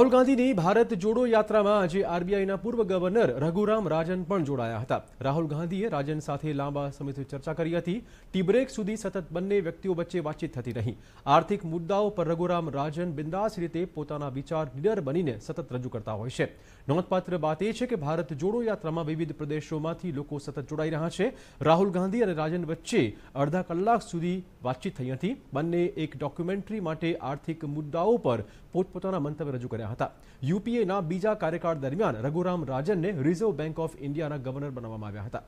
राहुल गांधीની ભારત જોડો યાત્રામાં આજે RBI ના પૂર્વ ગવર્નર રઘુરામ રાજન પણ જોડાયા હતા. રાહુલ ગાંધીએ રાજન સાથે લાંબા સમય સુધી ચર્ચા કરી હતી. ટી બ્રેક સુધી સતત બંને વ્યક્તિઓ વચ્ચે વાતચીત થતી રહી. આર્થિક મુદ્દાઓ પર રઘુરામ રાજન બિન્દાસરીતે પોતાનો વિચાર લીડર બનીને સતત રજૂ કરતા હોય છે. નોંધપાત્ર વાત એ છે કે ભારત જોડો યાત્રામાં વિવિધ પ્રદેશોમાંથી લોકો સતત જોડાઈ રહ્યા છે. રાહુલ ગાંધી અને રાજન વચ્ચે 1/2 કલાક સુધી વાતચીત થઈ હતી. બંને એક ડોક્યુમેન્ટરી માટે આર્થિક મુદ્દાઓ પર પોતપોતાના મંતવ્યો રજૂ કર્યા. આવ્યા હતા યુપીએના બીજા કાર્યકાળ દરમિયાન રઘુરામ રાજનને રિઝર્વ બેંક ઓફ ઇન્ડિયાના ગવર્નર બનાવવામાં આવ્યા હતા